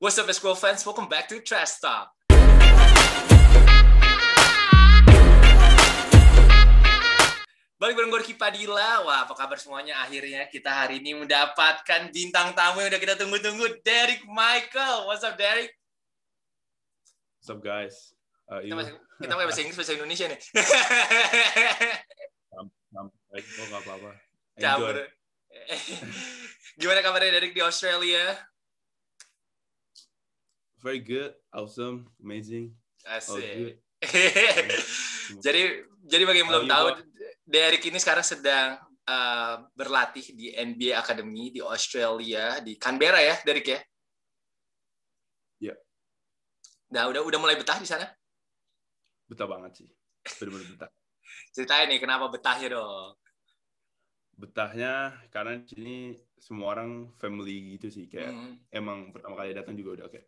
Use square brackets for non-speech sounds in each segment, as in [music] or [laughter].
What's up, school fans? Welcome back to Trash Talk. Balik bareng gue Padilla. Wah, apa kabar semuanya? Akhirnya kita hari ini mendapatkan bintang tamu yang udah kita tunggu-tunggu. Derek Michael. What's up, Derek? What's up, guys? Uh, kita, bahasa, kita pakai bahasa Inggris, bahasa Indonesia nih. Sampai, oh, eh, gak apa-apa. [laughs] Gimana kabarnya Derek di Australia? very good, awesome, amazing. Asik. [laughs] jadi jadi bagi yang belum tahu, Derek ini sekarang sedang uh, berlatih di NBA Academy di Australia di Canberra ya, Derek ya? Ya. Yeah. Nah, udah udah mulai betah di sana? Betah banget sih. Benar-benar betah. [laughs] Ceritain nih kenapa ya dong. Betahnya karena di sini semua orang family gitu sih kayak mm. emang pertama kali datang juga udah kayak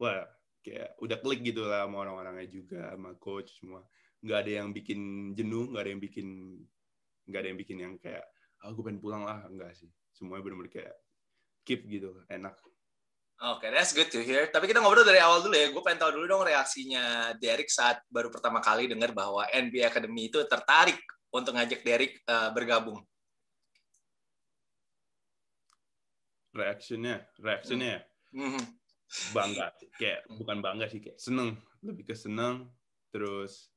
wah kayak udah klik gitu lah sama orang-orangnya juga sama coach semua nggak ada yang bikin jenuh nggak ada yang bikin nggak ada yang bikin yang kayak oh, ah, gue pengen pulang lah enggak sih semuanya benar-benar kayak keep gitu enak Oke, okay, that's good to hear. Tapi kita ngobrol dari awal dulu ya. Gue pengen tahu dulu dong reaksinya Derek saat baru pertama kali dengar bahwa NBA Academy itu tertarik untuk ngajak Derek uh, eh, bergabung. Reaksinya, reaksinya. Mm -hmm. hmm bangga kayak hmm. bukan bangga sih kayak seneng lebih ke seneng terus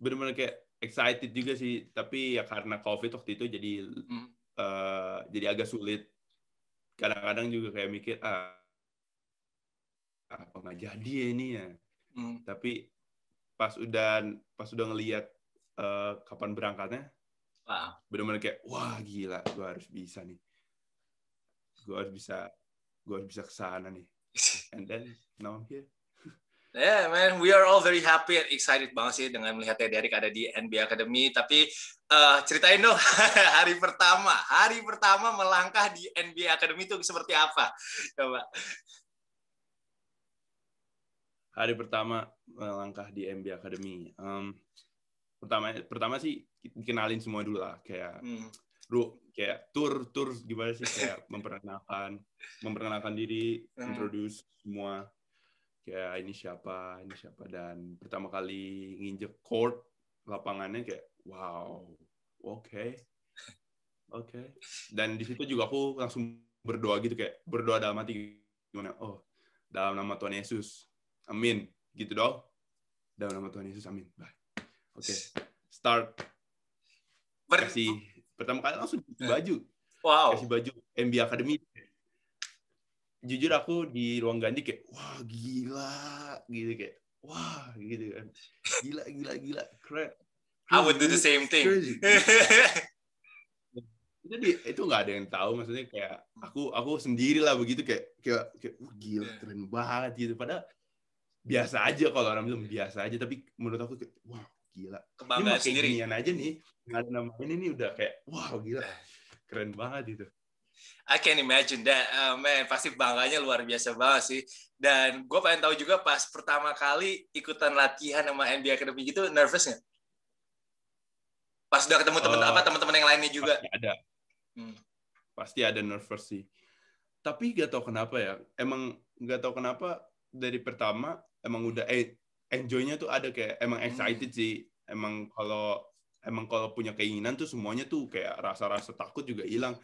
benar-benar kayak excited juga sih tapi ya karena covid waktu itu jadi mm. uh, jadi agak sulit kadang-kadang juga kayak mikir ah apa nggak jadi ya ini ya mm. tapi pas udah pas udah ngelihat uh, eh, kapan berangkatnya wow. benar-benar kayak wah gila gua harus bisa nih gua harus bisa gue bisa ke sana nih [laughs] and then now I'm here Yeah, man, we are all very happy and excited banget sih dengan melihat Teh Derek ada di NBA Academy. Tapi uh, ceritain dong [laughs] hari pertama, hari pertama melangkah di NBA Academy itu seperti apa? Coba. Hari pertama melangkah di NBA Academy. Um, pertama pertama sih dikenalin semua dulu lah kayak hmm ru kayak tour tour gimana sih kayak memperkenalkan memperkenalkan diri hmm. introduce semua kayak ini siapa ini siapa dan pertama kali nginjek court lapangannya kayak wow oke okay. oke okay. dan di situ juga aku langsung berdoa gitu kayak berdoa dalam hati gimana oh dalam nama Tuhan Yesus amin gitu dong dalam nama Tuhan Yesus amin bye oke okay. start Ber- kasih pertama kali langsung kasih nah. baju wow. kasih baju MB Academy jujur aku di ruang ganti kayak wah gila gitu kayak wah gitu kan gila gila gila keren I would do the same thing [laughs] jadi itu nggak ada yang tahu maksudnya kayak aku aku sendiri lah begitu kayak kayak, kayak wah gila keren banget gitu padahal biasa aja kalau orang bilang biasa aja tapi menurut aku kayak, wow gila. Kebanggaan ini sendiri. ginian aja nih. Nggak ada nama ini nih udah kayak wow gila. Eh. Keren banget itu. I can imagine that, uh, man. Pasti bangganya luar biasa banget sih. Dan gue pengen tahu juga pas pertama kali ikutan latihan sama NBA Academy gitu, nervous nggak? Pas udah ketemu temen uh, apa teman-teman yang lainnya juga? Pasti ada. Hmm. Pasti ada nervous sih. Tapi gak tau kenapa ya. Emang gak tau kenapa dari pertama emang udah eh enjoynya tuh ada kayak emang hmm. excited hmm. sih emang kalau emang kalau punya keinginan tuh semuanya tuh kayak rasa-rasa takut juga hilang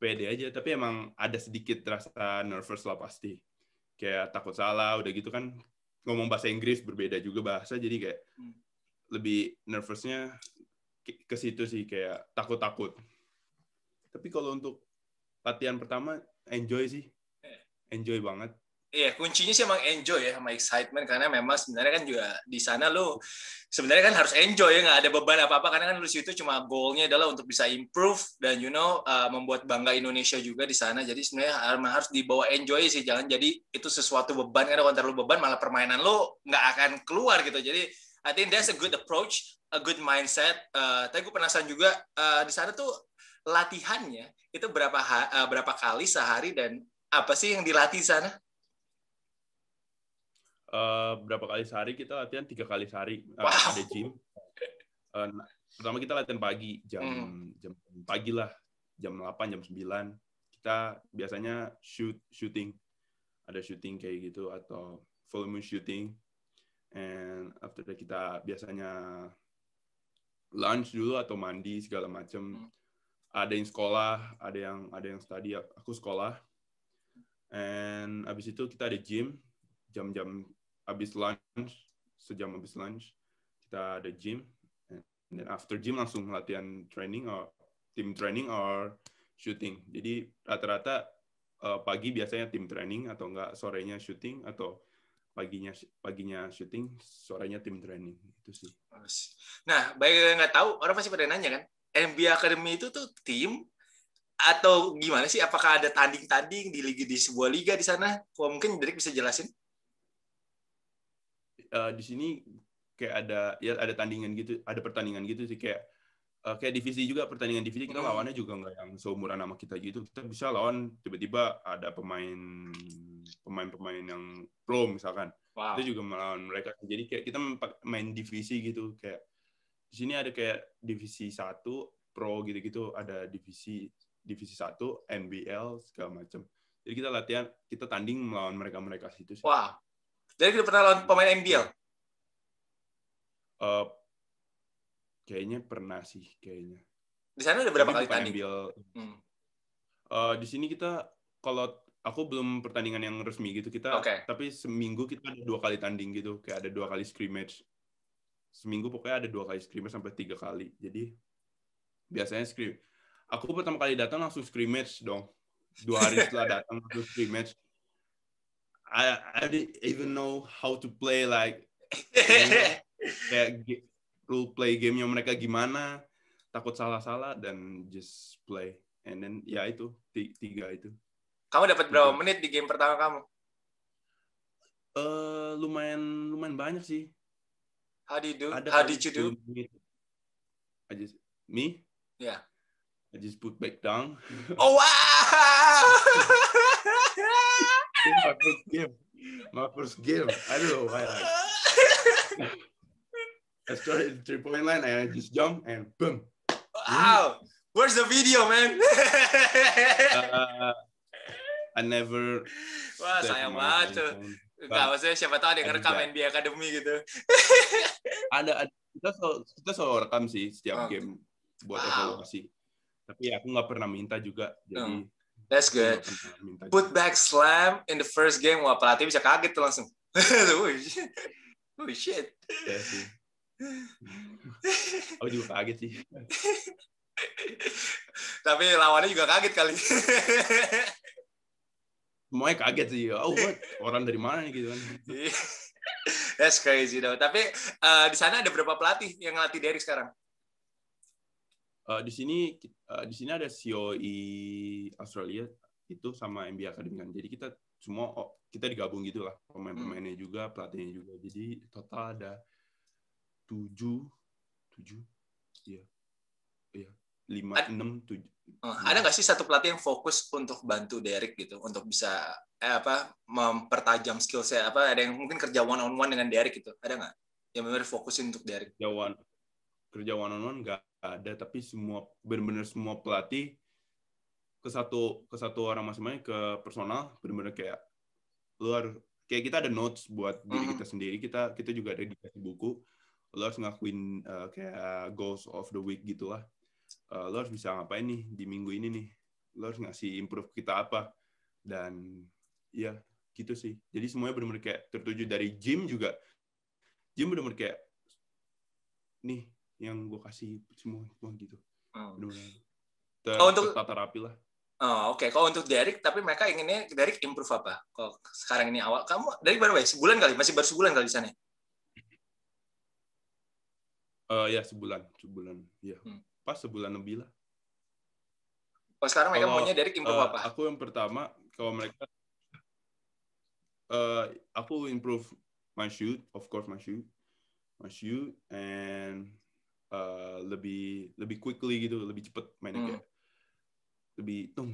pede aja tapi emang ada sedikit rasa nervous lah pasti kayak takut salah udah gitu kan ngomong bahasa Inggris berbeda juga bahasa jadi kayak hmm. lebih nervousnya ke situ sih kayak takut-takut tapi kalau untuk latihan pertama enjoy sih eh. enjoy banget Iya, kuncinya sih emang enjoy ya sama excitement karena memang sebenarnya kan juga di sana lo sebenarnya kan harus enjoy ya nggak ada beban apa-apa karena kan lu situ cuma goalnya adalah untuk bisa improve dan you know uh, membuat bangga Indonesia juga di sana. Jadi sebenarnya harus dibawa enjoy sih jangan jadi itu sesuatu beban karena kalau terlalu beban malah permainan lo nggak akan keluar gitu. Jadi I think that's a good approach, a good mindset. Uh, tapi gue penasaran juga uh, di sana tuh latihannya itu berapa uh, berapa kali sehari dan apa sih yang dilatih sana? uh, berapa kali sehari kita latihan tiga kali sehari uh, ada gym uh, pertama kita latihan pagi jam hmm. jam pagi lah jam 8 jam 9 kita biasanya shoot shooting ada shooting kayak gitu atau full moon shooting and after that kita biasanya lunch dulu atau mandi segala macam hmm. ada yang sekolah ada yang ada yang study aku sekolah and abis itu kita ada gym jam-jam habis lunch sejam habis lunch kita ada gym and then after gym langsung latihan training or team training or shooting jadi rata-rata uh, pagi biasanya team training atau enggak sorenya shooting atau paginya paginya shooting sorenya team training itu sih nah baik yang nggak tahu orang pasti pada nanya kan NBA Academy itu tuh tim atau gimana sih apakah ada tanding-tanding di liga di sebuah liga di sana kalau mungkin Derek bisa jelasin uh, di sini kayak ada ya ada tandingan gitu, ada pertandingan gitu sih kayak uh, kayak divisi juga pertandingan divisi kita hmm. lawannya juga nggak yang seumuran sama kita gitu. Kita bisa lawan tiba-tiba ada pemain pemain-pemain yang pro misalkan. Wow. Kita juga melawan mereka. Jadi kayak kita main divisi gitu kayak di sini ada kayak divisi satu pro gitu-gitu ada divisi divisi satu nbl segala macam. Jadi kita latihan, kita tanding melawan mereka-mereka situ sih. Wah, Derek udah pernah lawan pemain MBL? Uh, eh, kayaknya pernah sih, kayaknya. Di sana udah berapa kali tanding? MBL. Hmm. Uh, di sini kita kalau aku belum pertandingan yang resmi gitu kita okay. tapi seminggu kita ada dua kali tanding gitu kayak ada dua kali scrimmage seminggu pokoknya ada dua kali scrimmage sampai tiga kali jadi biasanya scrim aku pertama kali datang langsung scrimmage dong dua hari [laughs] setelah datang langsung scrimmage I I didn't even know how to play like [laughs] kayak role play gamenya mereka gimana takut salah-salah dan just play and then ya itu tiga itu kamu dapat berapa menit di game pertama kamu uh, lumayan lumayan banyak sih how did you do Ada how did you do menit. I just me yeah I just put back down oh wow [laughs] my first game. My first game. I don't know why. I, I started the three point line and I just jump and boom. Wow. Where's the video, man? uh, I never. Wah, sayang banget tuh. Gak maksudnya siapa tahu ada yang rekam NBA Academy gitu. ada, ada kita selalu, kita selalu rekam sih setiap oh. game buat wow. evaluasi. Tapi ya, aku nggak pernah minta juga. Jadi hmm That's good. Put gitu. back slam in the first game. Wah, pelatih bisa kaget tuh langsung. [laughs] oh shit. shit. Iya Aku juga kaget sih. Tapi lawannya juga kaget kali. Semuanya kaget sih. Oh, what? orang dari mana nih gitu kan. Iya. That's crazy though. Tapi uh, di sana ada berapa pelatih yang ngelatih Derek sekarang? Eh, di sini uh, di sini ada COE Australia itu sama MBA Academy kan. Jadi kita semua oh, kita digabung gitulah pemain-pemainnya hmm. juga, pelatihnya juga. Jadi total ada tujuh tujuh iya iya lima enam tujuh oh, ada nggak sih satu pelatih yang fokus untuk bantu Derek gitu untuk bisa eh, apa mempertajam skill saya apa ada yang mungkin kerja one on one dengan Derek gitu ada nggak yang benar fokusin untuk Derek kerja one kerja one on one nggak ada tapi semua benar-benar semua pelatih ke satu ke satu orang masing-masing ke personal benar-benar kayak luar kayak kita ada notes buat diri kita sendiri kita kita juga ada dikasih buku lo harus ngakuin uh, kayak goals of the week gitulah uh, eh, lo harus bisa ngapain nih di minggu ini nih lo harus ngasih improve kita apa dan ya gitu sih jadi semuanya benar-benar kayak tertuju dari gym juga gym benar-benar kayak nih yang gue kasih semua semua gitu hmm. Ter oh, untuk tata rapi lah Oh, oke. Okay. Kalau untuk Derek, tapi mereka inginnya Derek improve apa? Kalau sekarang ini awal, kamu Derek baru sebulan kali, masih baru sebulan kali di sana? Uh, ya sebulan, sebulan, ya hmm. pas sebulan lebih lah. Kalau sekarang mereka kalau, maunya Derek improve uh, apa? Aku yang pertama, kalau mereka, uh, aku improve my shoot, of course my shoot, my shoot, and uh, lebih lebih quickly gitu lebih cepet mainnya hmm. lebih tung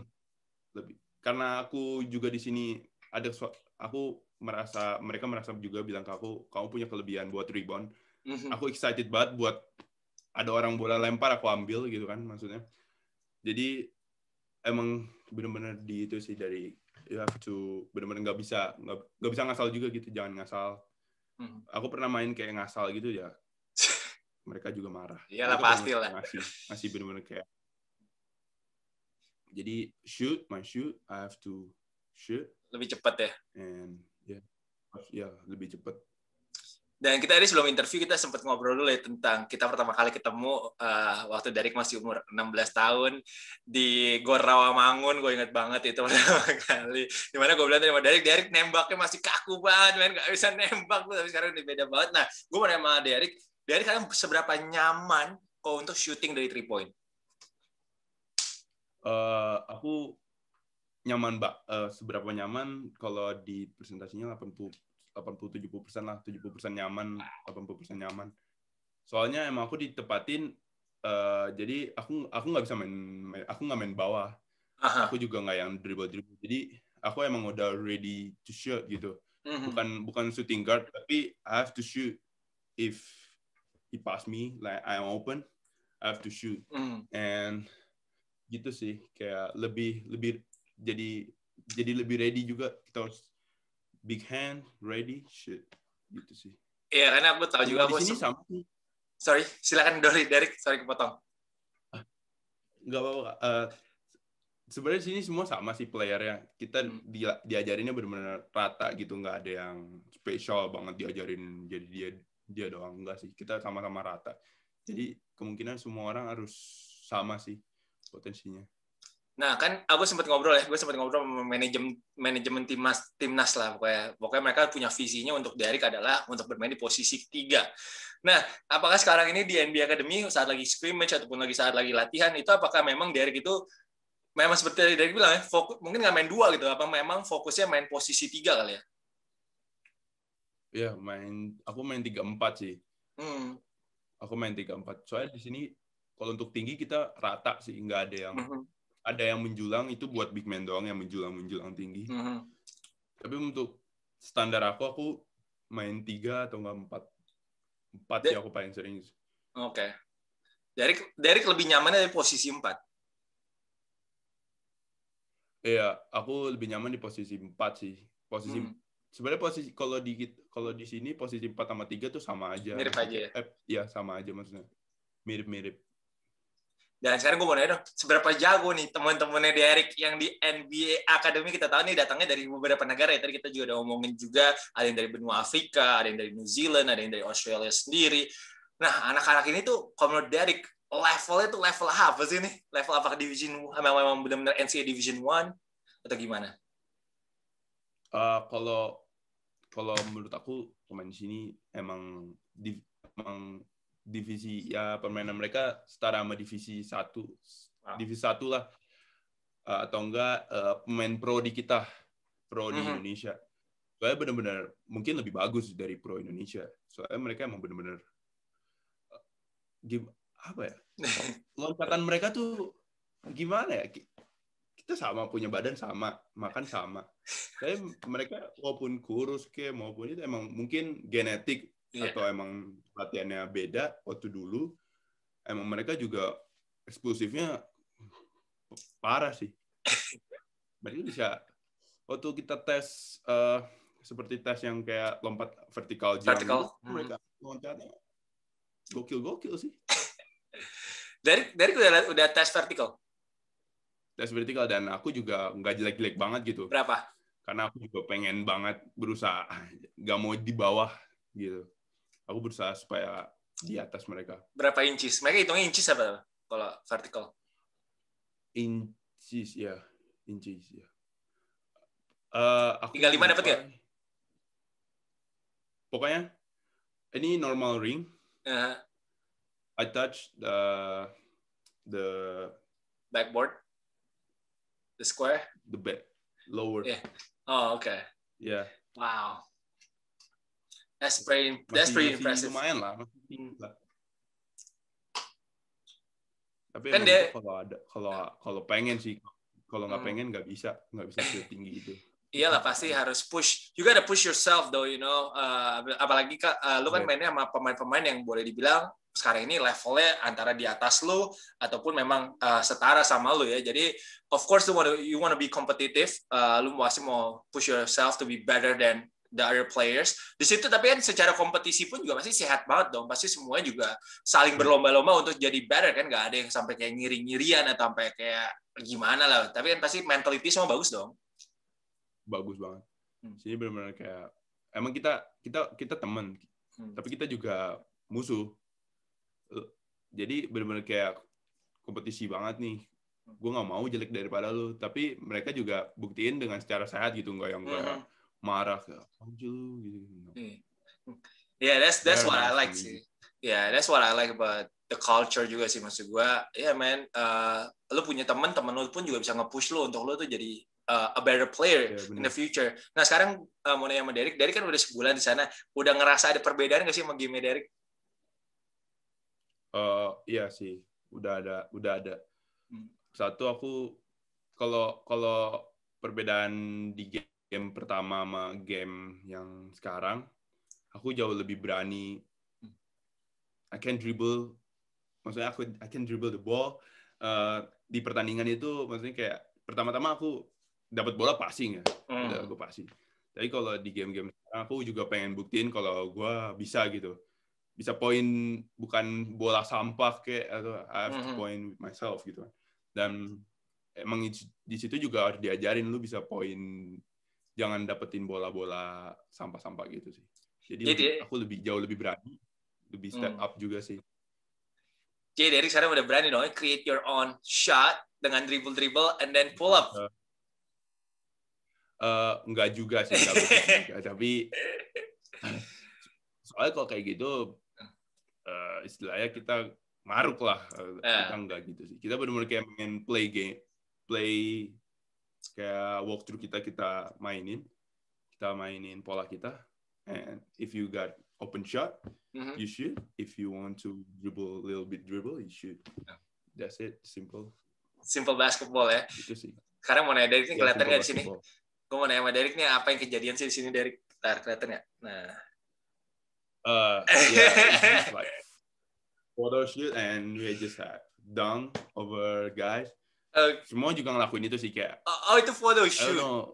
lebih karena aku juga di sini ada aku merasa mereka merasa juga bilang ke aku kamu punya kelebihan buat rebound mm-hmm. aku excited banget buat ada orang bola lempar aku ambil gitu kan maksudnya jadi emang bener-bener di itu sih dari you have to bener-bener nggak bisa nggak bisa ngasal juga gitu jangan ngasal mm-hmm. aku pernah main kayak ngasal gitu ya mereka juga marah. Iya lah pasti lah. Masih, masih benar-benar kayak. Jadi shoot, my shoot, I have to shoot. Lebih cepat ya. And yeah, yeah lebih cepat. Dan kita tadi sebelum interview kita sempat ngobrol dulu ya tentang kita pertama kali ketemu uh, waktu Derek masih umur 16 tahun di Gor Rawamangun, gue inget banget itu [laughs] pertama kali. Dimana gue bilang tadi sama Derek nembaknya masih kaku banget, men gak bisa nembak, tapi sekarang udah beda banget. Nah, gue mau sama Derek, dari kalian seberapa nyaman kok untuk shooting dari three point? Uh, aku nyaman mbak uh, seberapa nyaman kalau di presentasinya 80 70 persen lah 70 persen nyaman 80 persen nyaman soalnya emang aku ditepatin uh, jadi aku aku nggak bisa main, main aku nggak main bawah Aha. aku juga nggak yang dribble dribble jadi aku emang udah ready to shoot gitu mm -hmm. bukan bukan shooting guard tapi I have to shoot if he passed me like I'm open I have to shoot mm. and gitu sih kayak lebih lebih jadi jadi lebih ready juga kita harus big hand ready shoot gitu sih iya yeah, karena aku tahu juga di sini sama sorry silakan dari dari sorry kepotong ah, nggak apa-apa uh, sebenarnya sini semua sama sih player yang kita hmm. dia diajarinnya benar-benar rata gitu nggak ada yang spesial banget diajarin jadi dia dia doang enggak sih kita sama-sama rata jadi kemungkinan semua orang harus sama sih potensinya nah kan aku sempat ngobrol ya gue sempat ngobrol sama manajemen manajemen timnas timnas lah pokoknya pokoknya mereka punya visinya untuk Derek adalah untuk bermain di posisi ketiga nah apakah sekarang ini di NBA Academy saat lagi scrimmage ataupun lagi saat lagi latihan itu apakah memang Derek itu memang seperti Derek bilang ya fokus mungkin nggak main dua gitu apa memang fokusnya main posisi tiga kali ya ya main aku main tiga empat sih. Hmm. Aku main tiga empat Soalnya di sini kalau untuk tinggi kita rata sih, nggak ada yang -hmm. ada yang menjulang itu buat big man doang yang menjulang-menjulang tinggi. -hmm. Tapi untuk standar aku aku main tiga atau nggak empat empat sih aku paling sering. Oke. Okay. Derek Derek lebih nyaman dari posisi empat Iya, aku lebih nyaman di posisi empat sih. Posisi hmm sebenarnya posisi kalau di kalau di sini posisi empat sama tiga tuh sama aja. Mirip aja ya. Eh, ya sama aja maksudnya. Mirip-mirip. Dan sekarang gue mau nanya dong, seberapa jago nih teman-temannya Derek yang di NBA Academy kita tahu nih datangnya dari beberapa negara ya. Tadi kita juga udah ngomongin juga ada yang dari benua Afrika, ada yang dari New Zealand, ada yang dari Australia sendiri. Nah, anak-anak ini tuh kalau menurut Derek levelnya tuh level apa sih nih? Level apa ke division memang, memang benar-benar NCAA division One atau gimana? Uh, kalau kalau menurut aku pemain di sini emang div, emang divisi ya permainan mereka setara sama divisi satu ah. divisi satu lah uh, atau enggak uh, pemain pro di kita pro di mm -hmm. Indonesia soalnya benar-benar mungkin lebih bagus dari pro Indonesia soalnya mereka emang benar-benar uh, eh, apa ya [laughs] loncatan mereka tuh gimana ya kita sama punya badan sama makan sama tapi mereka walaupun kurus ke maupun itu emang mungkin genetik yeah. atau emang latihannya beda waktu dulu emang mereka juga eksklusifnya parah sih mereka bisa waktu kita tes uh, seperti tes yang kayak lompat vertikal jam vertikal. mereka hmm. loncatnya gokil gokil sih [laughs] dari dari udah udah tes vertikal tes vertikal dan aku juga nggak jelek-jelek banget gitu. Berapa? Karena aku juga pengen banget berusaha nggak mau di bawah gitu. Aku berusaha supaya di atas mereka. Berapa incis? Mereka hitungnya incis apa kalau vertikal? Incis ya, incis ya. Uh, aku 35 dapat nggak? Pokoknya ini normal ring. Uh -huh. I touch the the backboard. The square? The bed. Lower. Yeah. Oh, okay. Yeah. Wow. That's pretty. Masih, pretty impressive. Lumayan lah, hmm. Tapi kan kalau ada kalau kalau pengen sih kalau nggak hmm. pengen nggak bisa nggak bisa tinggi itu lah, pasti harus push. You gotta push yourself though, you know. Uh, apalagi kak, uh, lu kan mainnya sama pemain-pemain yang boleh dibilang sekarang ini levelnya antara di atas lo ataupun memang uh, setara sama lo ya. Jadi of course you want you want to be competitive, uh, lu masih mau push yourself to be better than the other players. Di situ tapi kan secara kompetisi pun juga masih sehat banget dong. Pasti semuanya juga saling hmm. berlomba-lomba untuk jadi better kan. Gak ada yang sampai kayak ngiri-ngirian atau sampai kayak gimana lah. Tapi kan pasti mentality semua bagus dong. Bagus banget. Hmm. Jadi benar-benar kayak emang kita kita kita teman, hmm. tapi kita juga musuh jadi benar-benar kayak kompetisi banget nih gue nggak mau jelek daripada lu tapi mereka juga buktiin dengan secara sehat gitu nggak yang gue mm mm-hmm. gitu, gitu. -hmm. marah ke gitu yeah that's that's what I like sih yeah that's what I like about the culture juga sih maksud gue ya yeah, man uh, lu punya temen temen lu pun juga bisa ngepush push lu untuk lu tuh jadi uh, a better player yeah, in the future nah sekarang uh, mau nanya sama Derek Derek kan udah sebulan di sana udah ngerasa ada perbedaan gak sih sama game Derek uh, iya sih udah ada udah ada hmm. satu aku kalau kalau perbedaan di game, game pertama sama game yang sekarang aku jauh lebih berani hmm. I can dribble maksudnya aku I can dribble the ball uh, di pertandingan itu maksudnya kayak pertama-tama aku dapat bola passing ya mm. udah aku passing tapi kalau di game-game sekarang aku juga pengen buktiin kalau gue bisa gitu bisa poin bukan bola sampah kayak atau I have to mm-hmm. point with myself gitu dan emang di situ juga harus diajarin lu bisa poin jangan dapetin bola-bola sampah-sampah gitu sih jadi, jadi aku lebih jauh lebih berani lebih step hmm. up juga sih jadi dari sekarang udah berani dong create your own shot dengan dribble dribble and then pull up uh, enggak juga sih [laughs] tapi soalnya kalau kayak gitu uh, istilahnya kita maruk lah uh, kita enggak gitu sih kita benar-benar kayak main play game play kayak walkthrough kita kita mainin kita mainin pola kita and if you got open shot mm-hmm. you should if you want to dribble a little bit dribble you should yeah. that's it simple simple basketball ya itu sih karena mau nanya dari nih ya, kelihatan nggak di sini gue mau nanya sama Derek nih apa yang kejadian sih di sini Derek tar kelihatan nggak ya? nah uh, eh, [laughs] yeah, photo shoot and we just had uh, down over guys. Uh, Semua juga ngelakuin itu sih kayak. Oh, oh itu photo shoot.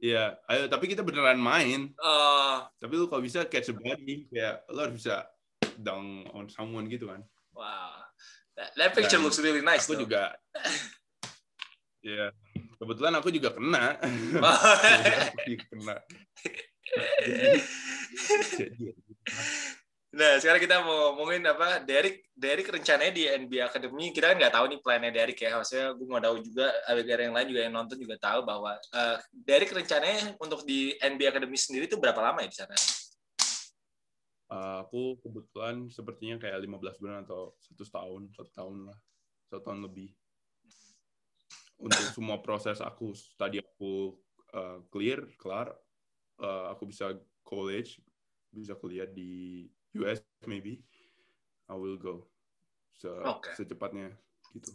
Iya, ayo tapi kita beneran main. Uh, tapi lu kalau bisa catch a body, kayak lu harus bisa down on someone gitu kan. Wow, that, that picture Dan looks really nice. Aku though. juga. Ya. [laughs] yeah. kebetulan aku juga kena. [laughs] aku juga kena. [laughs] Jadi, Nah, sekarang kita mau ngomongin apa? Derek, Derek rencananya di NBA Academy, kita kan nggak tahu nih plannya Derek ya. Maksudnya gue mau tahu juga, agar yang lain juga yang nonton juga tahu bahwa uh, eh, Derek rencananya untuk di NBA Academy sendiri itu berapa lama ya di sana? Uh, aku kebetulan sepertinya kayak 15 bulan atau satu tahun, satu tahun lah, satu tahun lebih. Untuk semua proses aku, tadi aku uh, clear, kelar, uh, aku bisa college, bisa kuliah di US maybe I will go so okay. secepatnya gitu.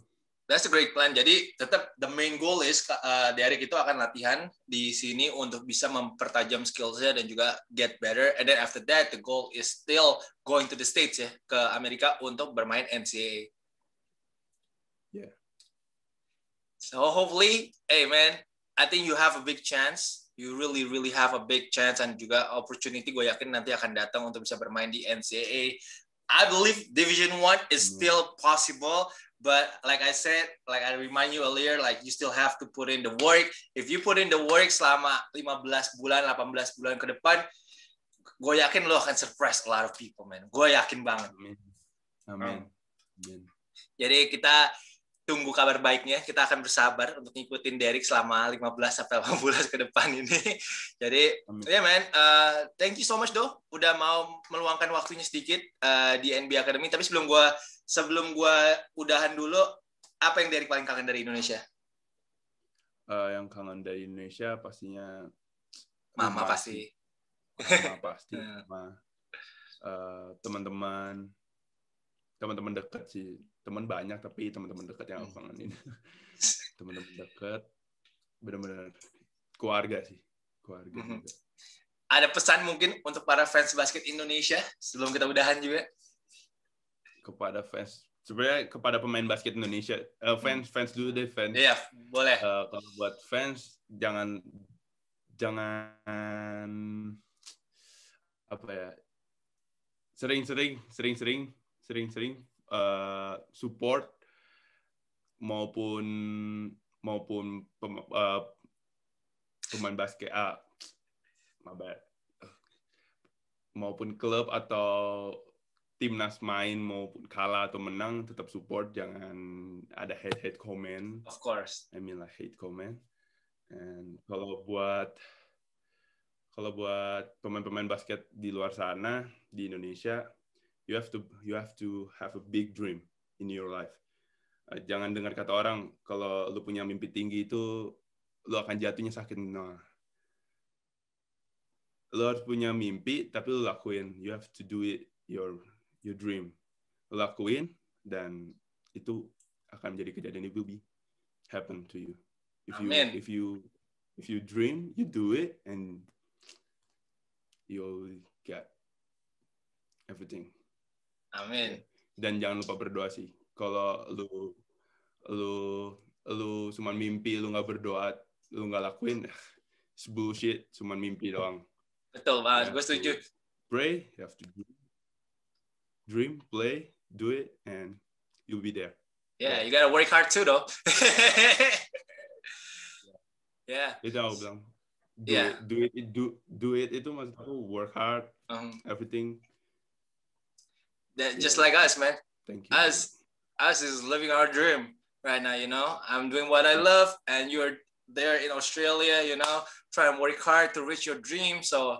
That's a great plan. Jadi tetap the main goal is uh, Derek itu akan latihan di sini untuk bisa mempertajam skillsnya dan juga get better. And then after that the goal is still going to the states ya ke Amerika untuk bermain NCAA. Yeah. So hopefully, hey man, I think you have a big chance you really really have a big chance and juga opportunity gue yakin nanti akan datang untuk bisa bermain di NCAA. I believe Division One is hmm. still possible, but like I said, like I remind you earlier, like you still have to put in the work. If you put in the work selama 15 bulan, 18 bulan ke depan, gue yakin lo akan surprise a lot of people, man. Gue yakin banget. Amin. Amin. Amin. Jadi kita tunggu kabar baiknya. Kita akan bersabar untuk ngikutin Derek selama 15 sampai 18 ke depan ini. [laughs] Jadi, ya yeah, man, uh, thank you so much doh. udah mau meluangkan waktunya sedikit uh, di NBA Academy. Tapi sebelum gua sebelum gua udahan dulu, apa yang Derek paling kangen dari Indonesia? Uh, yang kangen dari Indonesia pastinya mama pasti. pasti. Mama pasti. [laughs] Ya. Mama. Uh, teman-teman teman-teman dekat sih teman banyak tapi teman-teman dekat yang aku hmm. ini [laughs] teman-teman dekat benar-benar keluarga sih keluarga hmm. ada pesan mungkin untuk para fans basket Indonesia sebelum kita udahan juga kepada fans sebenarnya kepada pemain basket Indonesia uh, fans fans dulu deh fans iya yeah, boleh uh, kalau buat fans jangan jangan apa ya sering-sering sering-sering sering-sering Eh, support maupun maupun pem, uh, pemain basket uh, maupun klub atau timnas main maupun kalah atau menang tetap support jangan ada hate hate comment of course I mean like hate comment and kalau buat kalau buat pemain-pemain basket di luar sana di Indonesia you have to you have to have a big dream in your life. Uh, jangan dengar kata orang kalau lu punya mimpi tinggi itu lu akan jatuhnya sakit. Nah, lu harus punya mimpi tapi lu lakuin. You have to do it your your dream. Lu lakuin dan itu akan menjadi kejadian it will be happen to you. If you Amen. if you if you dream, you do it and you'll get everything. Amin. Dan jangan lupa berdoa sih. Kalau lu lu lu cuma mimpi, lu nggak berdoa, lu nggak lakuin, It's bullshit, cuman mimpi doang. Betul banget, gue setuju. Pray, you have to dream. dream, play, do it, and you'll be there. Yeah, yeah. you gotta work hard too, though. [laughs] yeah. Itu aku bilang. Do yeah. it, do it, do, do it itu maksud aku work hard, um, everything that yeah. just like us, man. Thank you. Us, man. us is living our dream right now. You know, I'm doing what I love, and you're there in Australia. You know, try and work hard to reach your dream. So,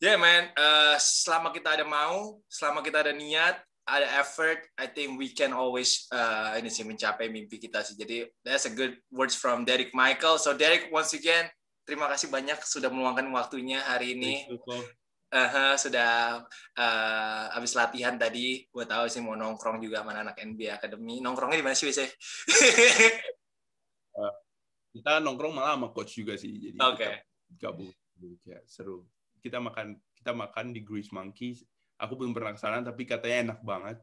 yeah, man. Uh, selama kita ada mau, selama kita ada niat, ada effort, I think we can always uh, ini sih mencapai mimpi kita sih. Jadi that's a good words from Derek Michael. So Derek once again terima kasih banyak sudah meluangkan waktunya hari ini. You, uh, sudah uh, habis latihan tadi gue tahu sih mau nongkrong juga sama anak NBA Academy nongkrongnya di mana sih biasanya uh, kita nongkrong malah sama coach juga sih jadi okay. kita gabung ya seru kita makan kita makan di Grease Monkey aku belum pernah kesana tapi katanya enak banget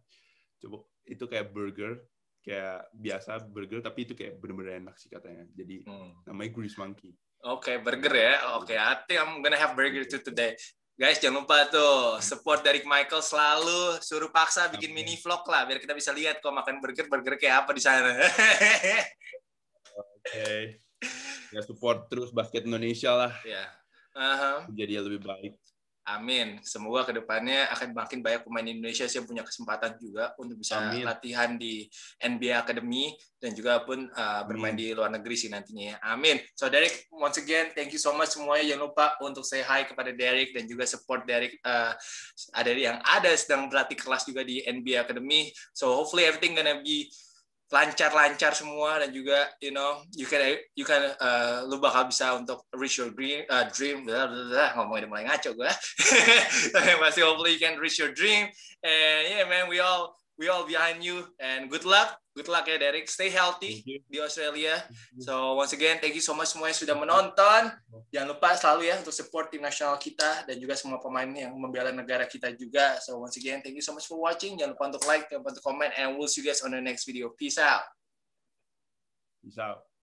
coba itu kayak burger kayak biasa burger tapi itu kayak bener-bener enak sih katanya jadi hmm. namanya Grease Monkey Oke, okay, burger ya. Oke, okay, I think I'm gonna have burger too today. Guys, jangan lupa tuh hmm. support dari Michael selalu suruh paksa bikin mini vlog lah biar kita bisa lihat kok makan burger burger kayak apa di sana. Oke. okay. Ya support terus basket Indonesia lah. Ya. Yeah. Uh -huh. Jadi lebih baik. Amin. Semoga kedepannya akan makin banyak pemain Indonesia yang punya kesempatan juga untuk bisa Amin. latihan di NBA Academy dan juga pun uh, bermain Amin. di luar negeri sih nantinya ya. Amin. So Derek, once again, thank you so much semuanya. Jangan lupa untuk say hi kepada Derek dan juga support Derek. Uh, ada yang ada sedang berlatih kelas juga di NBA Academy. So hopefully everything gonna be lancar-lancar semua dan juga you know you can you can uh, lu bakal bisa untuk reach your dream uh, dream blah, blah, blah. ngomongin mulai ngaco gue [laughs] masih hopefully you can reach your dream and yeah man we all we all behind you and good luck. Good luck ya Derek. Stay healthy di Australia. So once again, thank you so much semuanya sudah menonton. Jangan lupa selalu ya untuk support tim nasional kita dan juga semua pemain yang membela negara kita juga. So once again, thank you so much for watching. Jangan lupa untuk like, jangan lupa untuk comment, and we'll see you guys on the next video. Peace out. Peace out.